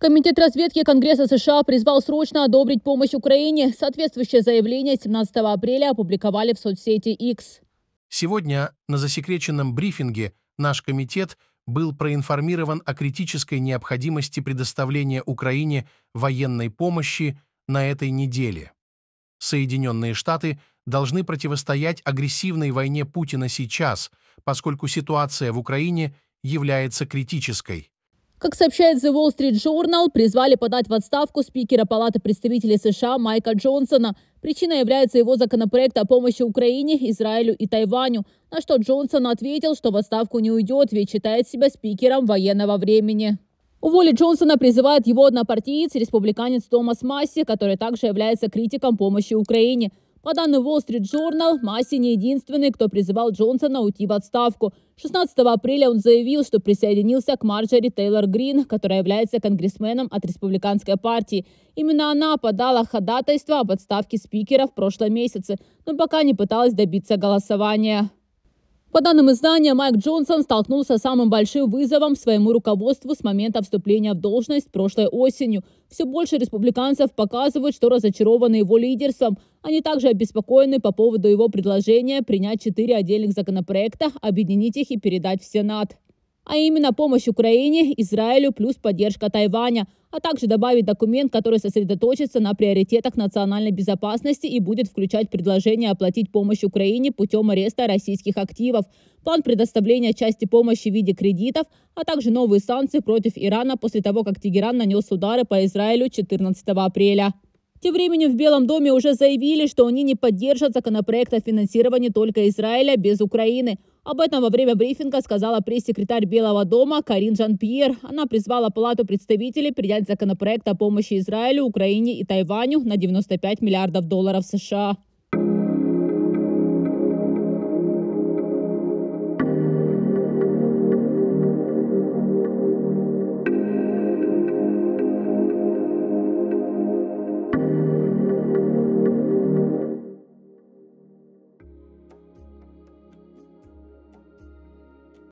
Комитет разведки Конгресса США призвал срочно одобрить помощь Украине. Соответствующее заявление 17 апреля опубликовали в соцсети X. Сегодня на засекреченном брифинге наш комитет был проинформирован о критической необходимости предоставления Украине военной помощи на этой неделе. Соединенные Штаты должны противостоять агрессивной войне Путина сейчас, поскольку ситуация в Украине является критической. Как сообщает The Wall Street Journal, призвали подать в отставку спикера Палаты представителей США Майка Джонсона. Причиной является его законопроект о помощи Украине, Израилю и Тайваню, на что Джонсон ответил, что в отставку не уйдет, ведь считает себя спикером военного времени. Уволить Джонсона призывает его однопартиец, республиканец Томас Масси, который также является критиком помощи Украине. По данным Wall Street Journal, Масси не единственный, кто призывал Джонсона уйти в отставку. 16 апреля он заявил, что присоединился к Марджори Тейлор Грин, которая является конгрессменом от республиканской партии. Именно она подала ходатайство об отставке спикера в прошлом месяце, но пока не пыталась добиться голосования. По данным издания, Майк Джонсон столкнулся с самым большим вызовом своему руководству с момента вступления в должность прошлой осенью. Все больше республиканцев показывают, что разочарованы его лидерством. Они также обеспокоены по поводу его предложения принять четыре отдельных законопроекта, объединить их и передать в Сенат. А именно помощь Украине, Израилю плюс поддержка Тайваня, а также добавить документ, который сосредоточится на приоритетах национальной безопасности и будет включать предложение оплатить помощь Украине путем ареста российских активов, план предоставления части помощи в виде кредитов, а также новые санкции против Ирана после того, как Тегеран нанес удары по Израилю 14 апреля. Тем временем в Белом доме уже заявили, что они не поддержат законопроект о финансировании только Израиля без Украины. Об этом во время брифинга сказала пресс-секретарь Белого дома Карин Жан-Пьер. Она призвала Палату представителей принять законопроект о помощи Израилю, Украине и Тайваню на 95 миллиардов долларов США.